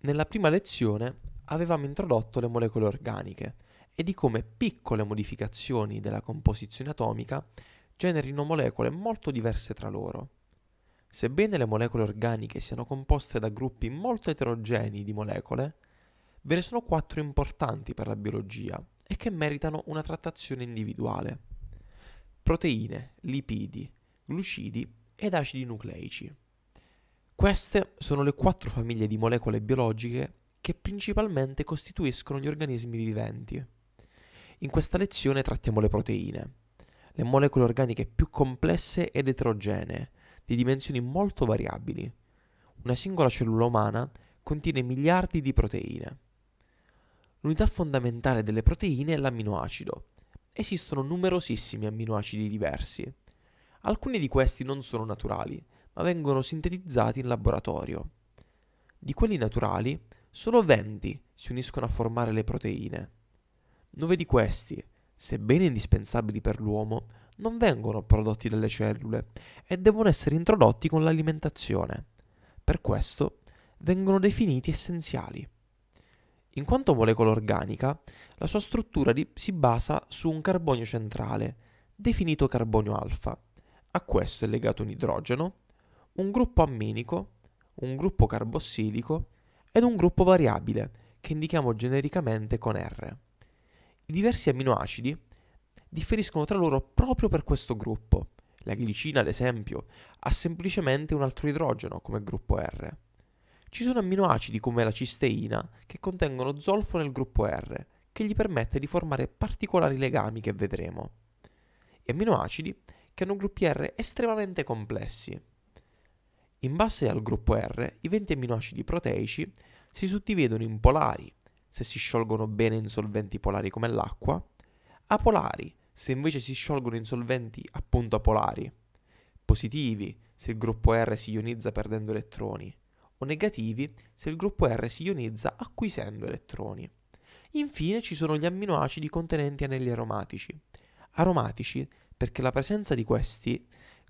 Nella prima lezione avevamo introdotto le molecole organiche e di come piccole modificazioni della composizione atomica generino molecole molto diverse tra loro. Sebbene le molecole organiche siano composte da gruppi molto eterogenei di molecole, ve ne sono quattro importanti per la biologia e che meritano una trattazione individuale. Proteine, lipidi, glucidi ed acidi nucleici. Queste sono le quattro famiglie di molecole biologiche che principalmente costituiscono gli organismi viventi. In questa lezione trattiamo le proteine, le molecole organiche più complesse ed eterogenee, di dimensioni molto variabili. Una singola cellula umana contiene miliardi di proteine. L'unità fondamentale delle proteine è l'amminoacido. Esistono numerosissimi amminoacidi diversi. Alcuni di questi non sono naturali, ma vengono sintetizzati in laboratorio. Di quelli naturali, solo 20 si uniscono a formare le proteine. 9 di questi, sebbene indispensabili per l'uomo, non vengono prodotti dalle cellule e devono essere introdotti con l'alimentazione. Per questo vengono definiti essenziali. In quanto molecola organica, la sua struttura di, si basa su un carbonio centrale, definito carbonio alfa. A questo è legato un idrogeno, un gruppo amminico, un gruppo carbossilico ed un gruppo variabile che indichiamo genericamente con R. I diversi amminoacidi differiscono tra loro proprio per questo gruppo. La glicina, ad esempio, ha semplicemente un altro idrogeno come gruppo R. Ci sono amminoacidi come la cisteina che contengono zolfo nel gruppo R, che gli permette di formare particolari legami che vedremo. E amminoacidi che hanno gruppi R estremamente complessi, in base al gruppo R, i 20 amminoacidi proteici si suddividono in polari, se si sciolgono bene in solventi polari come l'acqua, apolari, se invece si sciolgono in solventi appunto apolari, positivi, se il gruppo R si ionizza perdendo elettroni, o negativi se il gruppo R si ionizza acquisendo elettroni. Infine ci sono gli amminoacidi contenenti anelli aromatici. Aromatici perché la presenza di questi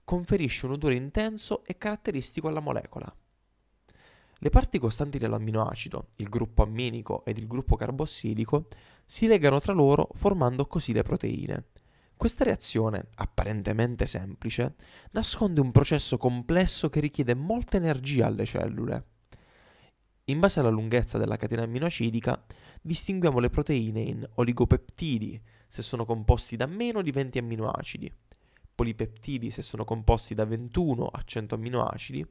conferisce un odore intenso e caratteristico alla molecola. Le parti costanti dell'amminoacido, il gruppo amminico ed il gruppo carbossilico, si legano tra loro formando così le proteine. Questa reazione, apparentemente semplice, nasconde un processo complesso che richiede molta energia alle cellule. In base alla lunghezza della catena amminoacidica, distinguiamo le proteine in oligopeptidi, se sono composti da meno di 20 amminoacidi, polipeptidi se sono composti da 21 a 100 amminoacidi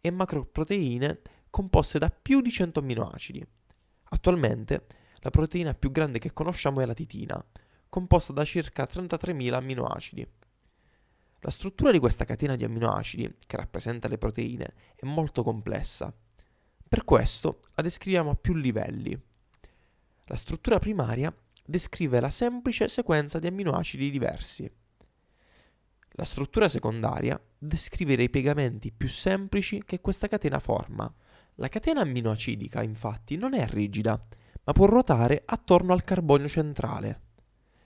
e macroproteine composte da più di 100 amminoacidi. Attualmente la proteina più grande che conosciamo è la titina, composta da circa 33.000 amminoacidi. La struttura di questa catena di amminoacidi, che rappresenta le proteine, è molto complessa. Per questo la descriviamo a più livelli. La struttura primaria descrive la semplice sequenza di amminoacidi diversi. La struttura secondaria descrivere i piegamenti più semplici che questa catena forma. La catena amminoacidica, infatti, non è rigida, ma può ruotare attorno al carbonio centrale.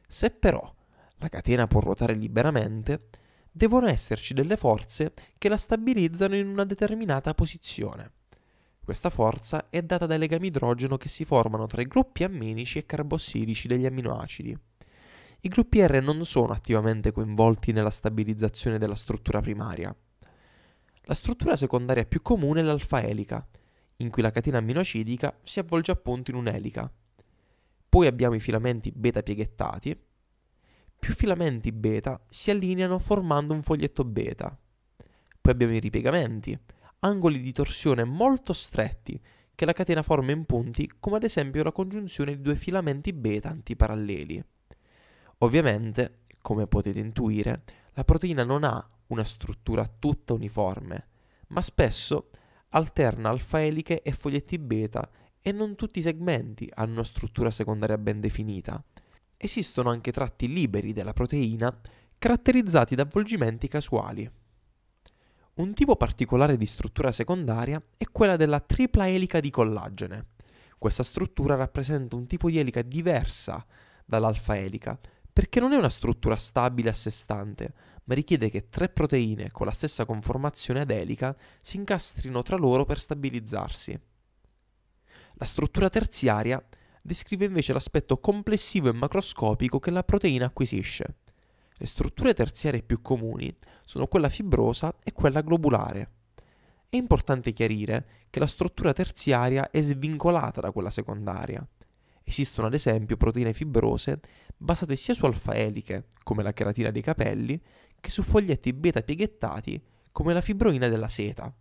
Se però la catena può ruotare liberamente, devono esserci delle forze che la stabilizzano in una determinata posizione. Questa forza è data dai legami idrogeno che si formano tra i gruppi amminici e carbossilici degli amminoacidi. I gruppi R non sono attivamente coinvolti nella stabilizzazione della struttura primaria. La struttura secondaria più comune è l'alfa elica, in cui la catena aminoacidica si avvolge appunto in un'elica. Poi abbiamo i filamenti beta pieghettati. Più filamenti beta si allineano formando un foglietto beta. Poi abbiamo i ripiegamenti, angoli di torsione molto stretti che la catena forma in punti, come ad esempio la congiunzione di due filamenti beta antiparalleli. Ovviamente, come potete intuire, la proteina non ha una struttura tutta uniforme, ma spesso alterna alfa-eliche e foglietti beta e non tutti i segmenti hanno una struttura secondaria ben definita. Esistono anche tratti liberi della proteina caratterizzati da avvolgimenti casuali. Un tipo particolare di struttura secondaria è quella della tripla elica di collagene. Questa struttura rappresenta un tipo di elica diversa dall'alfa elica, perché non è una struttura stabile a sé stante, ma richiede che tre proteine con la stessa conformazione adelica si incastrino tra loro per stabilizzarsi. La struttura terziaria descrive invece l'aspetto complessivo e macroscopico che la proteina acquisisce. Le strutture terziarie più comuni sono quella fibrosa e quella globulare. È importante chiarire che la struttura terziaria è svincolata da quella secondaria Esistono ad esempio proteine fibrose basate sia su alfa-eliche, come la cheratina dei capelli, che su foglietti beta pieghettati, come la fibroina della seta.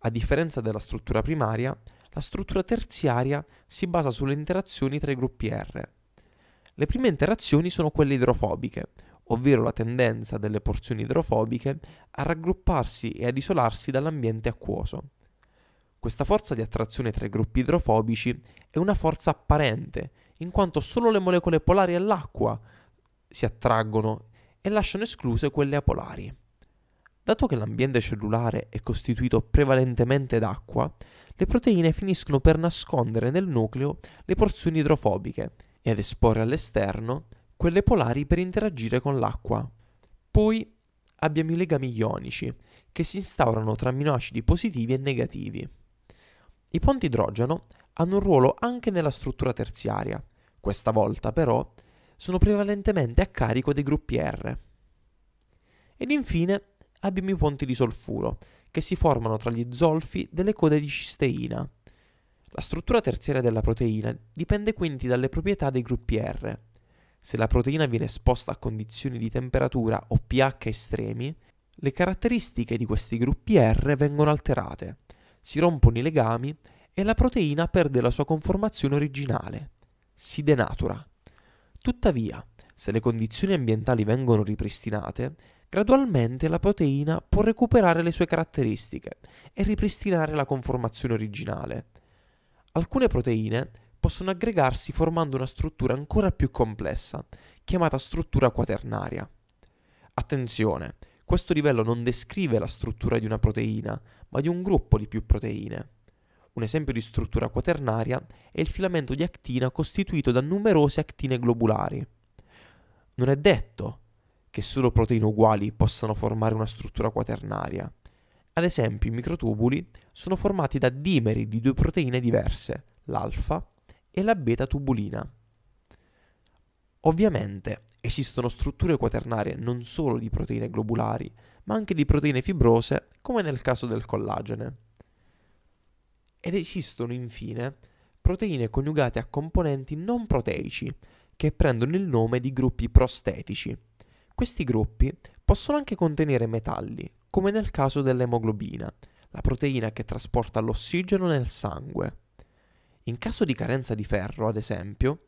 A differenza della struttura primaria, la struttura terziaria si basa sulle interazioni tra i gruppi R. Le prime interazioni sono quelle idrofobiche, ovvero la tendenza delle porzioni idrofobiche a raggrupparsi e ad isolarsi dall'ambiente acquoso. Questa forza di attrazione tra i gruppi idrofobici è una forza apparente, in quanto solo le molecole polari all'acqua si attraggono e lasciano escluse quelle apolari. Dato che l'ambiente cellulare è costituito prevalentemente d'acqua, le proteine finiscono per nascondere nel nucleo le porzioni idrofobiche e ad esporre all'esterno quelle polari per interagire con l'acqua. Poi abbiamo i legami ionici, che si instaurano tra aminoacidi positivi e negativi. I ponti idrogeno hanno un ruolo anche nella struttura terziaria, questa volta però sono prevalentemente a carico dei gruppi R. Ed infine abbiamo i ponti di solfuro, che si formano tra gli zolfi delle code di cisteina. La struttura terziaria della proteina dipende quindi dalle proprietà dei gruppi R. Se la proteina viene esposta a condizioni di temperatura o pH estremi, le caratteristiche di questi gruppi R vengono alterate si rompono i legami e la proteina perde la sua conformazione originale, si denatura. Tuttavia, se le condizioni ambientali vengono ripristinate, gradualmente la proteina può recuperare le sue caratteristiche e ripristinare la conformazione originale. Alcune proteine possono aggregarsi formando una struttura ancora più complessa, chiamata struttura quaternaria. Attenzione, questo livello non descrive la struttura di una proteina, ma di un gruppo di più proteine. Un esempio di struttura quaternaria è il filamento di actina costituito da numerose actine globulari. Non è detto che solo proteine uguali possano formare una struttura quaternaria. Ad esempio, i microtubuli sono formati da dimeri di due proteine diverse, l'alfa e la beta tubulina. Ovviamente, Esistono strutture quaternarie non solo di proteine globulari, ma anche di proteine fibrose, come nel caso del collagene. Ed esistono infine proteine coniugate a componenti non proteici, che prendono il nome di gruppi prostetici. Questi gruppi possono anche contenere metalli, come nel caso dell'emoglobina, la proteina che trasporta l'ossigeno nel sangue. In caso di carenza di ferro, ad esempio,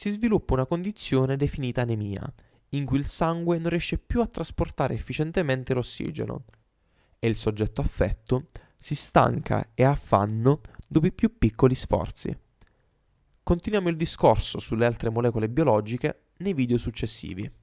si sviluppa una condizione definita anemia, in cui il sangue non riesce più a trasportare efficientemente l'ossigeno e il soggetto affetto si stanca e ha affanno dopo i più piccoli sforzi. Continuiamo il discorso sulle altre molecole biologiche nei video successivi.